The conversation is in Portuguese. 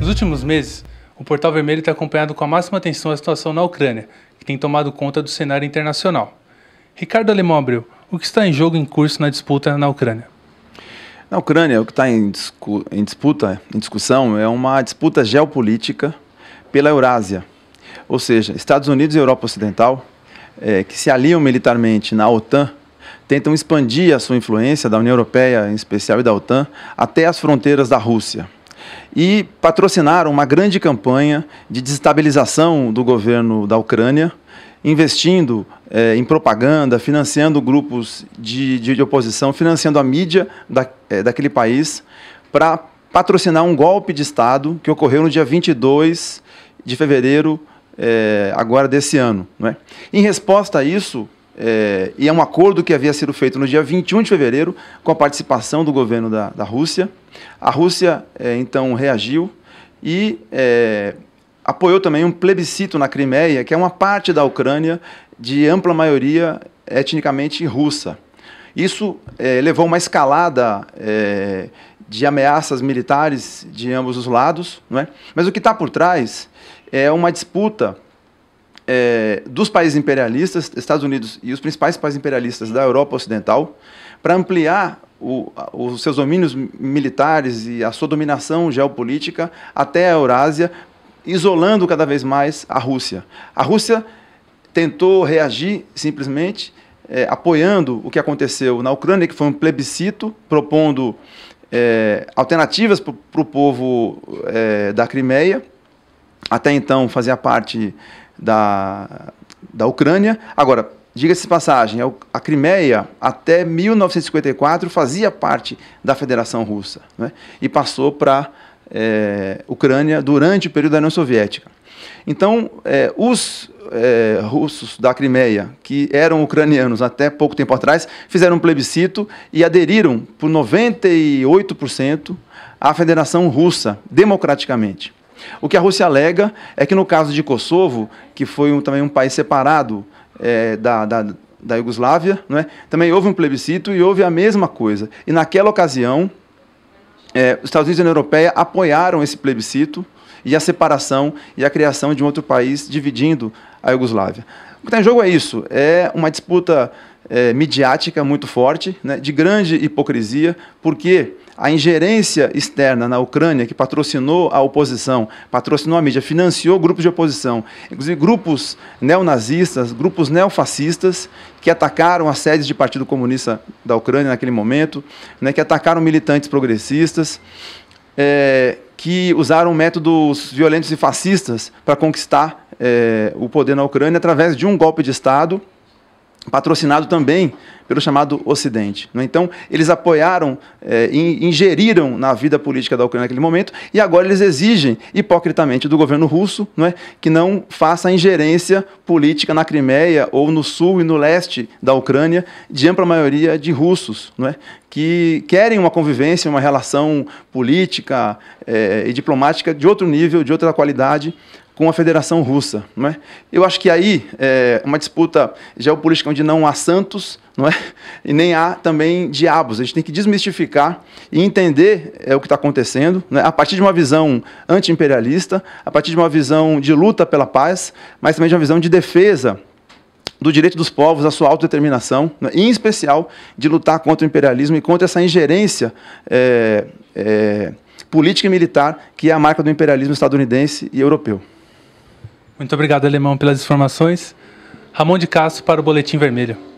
Nos últimos meses, o Portal Vermelho tem acompanhado com a máxima atenção a situação na Ucrânia, que tem tomado conta do cenário internacional. Ricardo Alemão Abreu, o que está em jogo em curso na disputa na Ucrânia? Na Ucrânia, o que está em, discu em disputa, em discussão, é uma disputa geopolítica pela Eurásia, ou seja, Estados Unidos e Europa Ocidental, é, que se aliam militarmente na OTAN, tentam expandir a sua influência da União Europeia, em especial e da OTAN, até as fronteiras da Rússia e patrocinaram uma grande campanha de desestabilização do governo da Ucrânia, investindo eh, em propaganda, financiando grupos de, de, de, oposição, financiando a mídia da, eh, daquele país para patrocinar um golpe de Estado que ocorreu no dia 22 de fevereiro eh, agora desse ano. Né? Em resposta a isso, eh, e é um acordo que havia sido feito no dia 21 de fevereiro com a participação do governo da, da Rússia, a Rússia, é, então, reagiu e é, apoiou também um plebiscito na Crimeia, que é uma parte da Ucrânia de ampla maioria etnicamente russa. Isso é, levou uma escalada é, de ameaças militares de ambos os lados, não é? mas o que está por trás é uma disputa é, dos países imperialistas, Estados Unidos e os principais países imperialistas da Europa Ocidental, para ampliar o, os seus domínios militares e a sua dominação geopolítica até a Eurásia, isolando cada vez mais a Rússia. A Rússia tentou reagir simplesmente é, apoiando o que aconteceu na Ucrânia, que foi um plebiscito, propondo é, alternativas para o povo é, da Crimeia, até então fazia parte da, da Ucrânia. Agora, Diga-se passagem, é a Crimeia até 1954 fazia parte da Federação Russa né? e passou para é, eh, Ucrânia durante o período da União Soviética. Então, é, os é, russos da Crimeia, que eram ucranianos até pouco tempo atrás, fizeram um plebiscito e aderiram por 98% à Federação Russa, democraticamente. O que a Rússia alega é que no caso de Kosovo, que foi um, também um país separado é, da, da, da Iugoslávia, né? também houve um plebiscito e houve a mesma coisa. E naquela ocasião, é, os Estados Unidos e a União Europeia apoiaram esse plebiscito e a separação e a criação de um outro país dividindo a Iugoslávia. O que está em jogo é isso, é uma disputa é, midiática muito forte, né, de grande hipocrisia, porque a ingerência externa na Ucrânia, que patrocinou a oposição, patrocinou a mídia, financiou grupos de oposição, inclusive grupos neonazistas, grupos neofascistas, que atacaram as sedes de Partido Comunista da Ucrânia naquele momento, né, que atacaram militantes progressistas, é, que usaram métodos violentos e fascistas para conquistar é, o poder na Ucrânia através de um golpe de Estado patrocinado também pelo chamado Ocidente. Né? Então, eles apoiaram, é, ingeriram na vida política da Ucrânia naquele momento, e agora eles exigem, hipocritamente, do governo russo né, que não faça ingerência política na Crimeia ou no sul e no leste da Ucrânia, de ampla maioria de russos, né, que querem uma convivência, uma relação política é, e diplomática de outro nível, de outra qualidade com a Federação Russa. Não é? Eu acho que aí é uma disputa geopolítica onde não há santos não é? e nem há também diabos. A gente tem que desmistificar e entender é, o que está acontecendo é? a partir de uma visão anti-imperialista, a partir de uma visão de luta pela paz, mas também de uma visão de defesa do direito dos povos à sua autodeterminação, né, em especial de lutar contra o imperialismo e contra essa ingerência é, é, política e militar que é a marca do imperialismo estadunidense e europeu. Muito obrigado, Alemão, pelas informações. Ramon de Castro para o Boletim Vermelho.